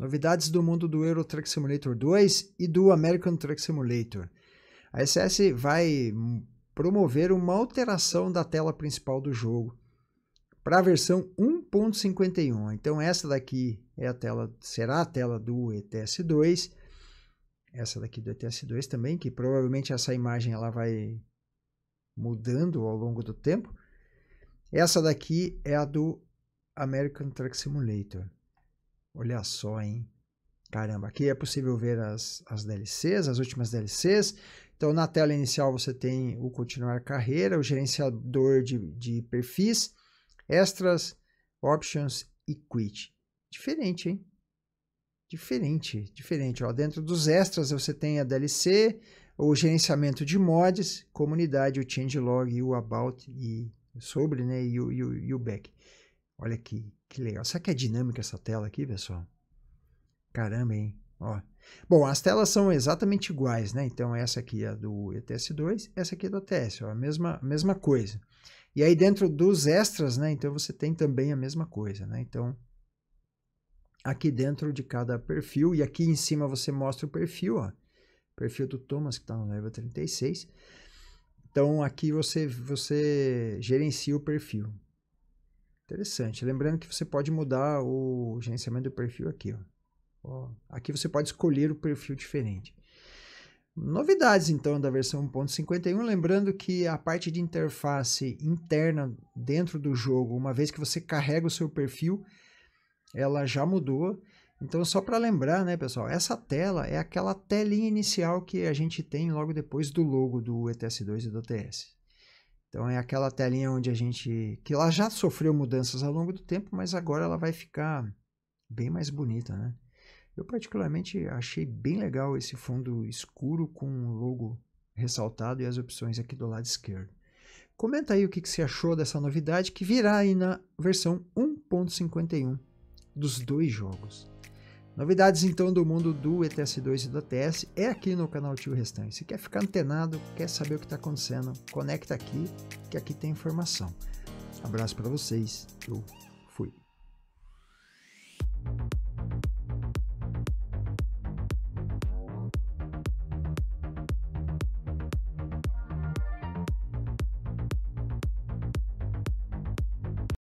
Novidades do mundo do Euro Truck Simulator 2 e do American Truck Simulator. A SS vai promover uma alteração da tela principal do jogo para a versão 1.51. Então essa daqui é a tela, será a tela do ETS 2. Essa daqui do ETS 2 também, que provavelmente essa imagem ela vai mudando ao longo do tempo. Essa daqui é a do American Truck Simulator. Olha só, hein? Caramba, aqui é possível ver as, as DLCs, as últimas DLCs. Então, na tela inicial você tem o continuar carreira, o gerenciador de, de perfis, extras, options e quit. Diferente, hein? Diferente, diferente. Ó, dentro dos extras você tem a DLC, o gerenciamento de mods, comunidade, o changelog, o about e sobre, né? E o, e o, e o back. Olha que, que legal. Será que é dinâmica essa tela aqui, pessoal? Caramba, hein? Ó. Bom, as telas são exatamente iguais, né? Então, essa aqui é do ETS2, essa aqui é do ETS, ó, a mesma, mesma coisa. E aí, dentro dos extras, né? Então, você tem também a mesma coisa, né? Então, aqui dentro de cada perfil, e aqui em cima você mostra o perfil, ó. Perfil do Thomas, que está no level 36. Então, aqui você, você gerencia o perfil. Interessante. Lembrando que você pode mudar o gerenciamento do perfil aqui. Ó. ó. Aqui você pode escolher o perfil diferente. Novidades então da versão 1.51, lembrando que a parte de interface interna dentro do jogo, uma vez que você carrega o seu perfil, ela já mudou. Então só para lembrar, né, pessoal, essa tela é aquela telinha inicial que a gente tem logo depois do logo do ETS2 e do TS. Então é aquela telinha onde a gente. que ela já sofreu mudanças ao longo do tempo, mas agora ela vai ficar bem mais bonita, né? Eu particularmente achei bem legal esse fundo escuro com o logo ressaltado e as opções aqui do lado esquerdo. Comenta aí o que, que você achou dessa novidade que virá aí na versão 1.51 dos dois jogos. Novidades então do mundo do ETS2 e do ATS é aqui no canal Tio Restante. Se quer ficar antenado, quer saber o que está acontecendo, conecta aqui, que aqui tem informação. Abraço para vocês. Tchau.